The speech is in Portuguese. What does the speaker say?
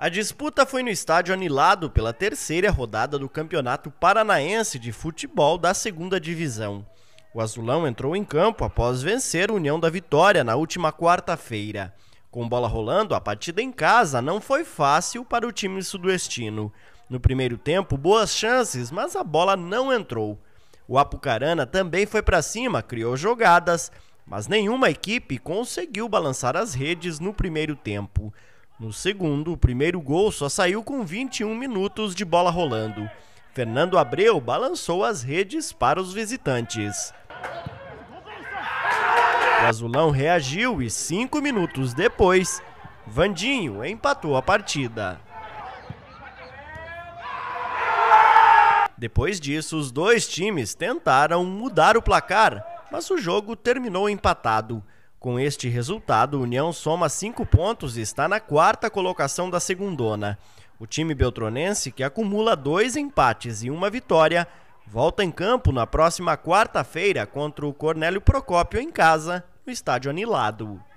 A disputa foi no estádio anilado pela terceira rodada do Campeonato Paranaense de Futebol da Segunda Divisão. O Azulão entrou em campo após vencer a União da Vitória na última quarta-feira. Com bola rolando, a partida em casa não foi fácil para o time sudoestino. No primeiro tempo, boas chances, mas a bola não entrou. O Apucarana também foi para cima, criou jogadas, mas nenhuma equipe conseguiu balançar as redes no primeiro tempo. No segundo, o primeiro gol só saiu com 21 minutos de bola rolando. Fernando Abreu balançou as redes para os visitantes. O azulão reagiu e cinco minutos depois, Vandinho empatou a partida. Depois disso, os dois times tentaram mudar o placar, mas o jogo terminou empatado. Com este resultado, União soma cinco pontos e está na quarta colocação da segundona. O time beltronense, que acumula dois empates e uma vitória, volta em campo na próxima quarta-feira contra o Cornélio Procópio em casa, no estádio Anilado.